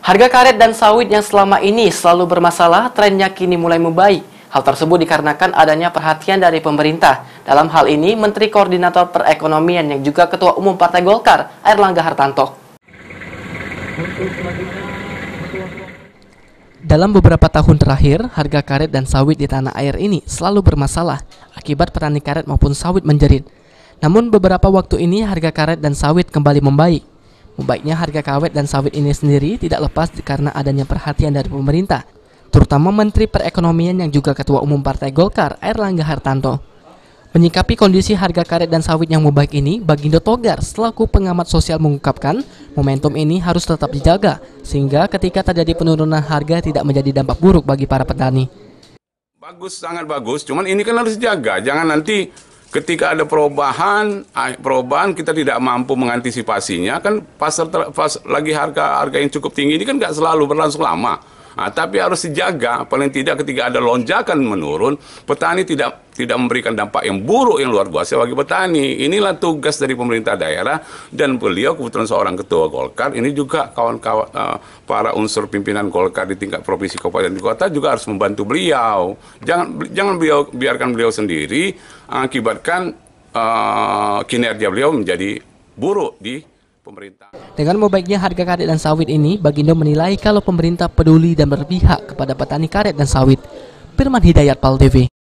Harga karet dan sawit yang selama ini selalu bermasalah, trennya kini mulai membaik. Hal tersebut dikarenakan adanya perhatian dari pemerintah. Dalam hal ini, Menteri Koordinator Perekonomian yang juga Ketua Umum Partai Golkar, Erlangga Hartanto. Dalam beberapa tahun terakhir, harga karet dan sawit di tanah air ini selalu bermasalah akibat petani karet maupun sawit menjerit. Namun beberapa waktu ini harga karet dan sawit kembali membaik. Baiknya harga kawet dan sawit ini sendiri tidak lepas karena adanya perhatian dari pemerintah, terutama Menteri Perekonomian yang juga Ketua Umum Partai Golkar, Erlangga Hartanto. Menyikapi kondisi harga karet dan sawit yang membaik ini, Bagindo Togar selaku pengamat sosial mengungkapkan momentum ini harus tetap dijaga sehingga ketika terjadi penurunan harga tidak menjadi dampak buruk bagi para petani. Bagus, sangat bagus. Cuman ini kan harus dijaga. Jangan nanti Ketika ada perubahan, perubahan kita tidak mampu mengantisipasinya kan pasar pas, lagi harga harga yang cukup tinggi ini kan nggak selalu berlangsung lama Nah, tapi harus dijaga, paling tidak ketika ada lonjakan menurun, petani tidak tidak memberikan dampak yang buruk yang luar biasa bagi petani. Inilah tugas dari pemerintah daerah dan beliau kebetulan seorang ketua Golkar, ini juga kawan-kawan uh, para unsur pimpinan Golkar di tingkat provinsi kabupaten kota juga harus membantu beliau. Jangan jangan beliau biarkan beliau sendiri mengakibatkan uh, kinerja beliau menjadi buruk di pemerintah. Dengan membaiknya harga karet dan sawit ini, Bagindo menilai kalau pemerintah peduli dan berpihak kepada petani karet dan sawit. Firman Hidayat Pal TV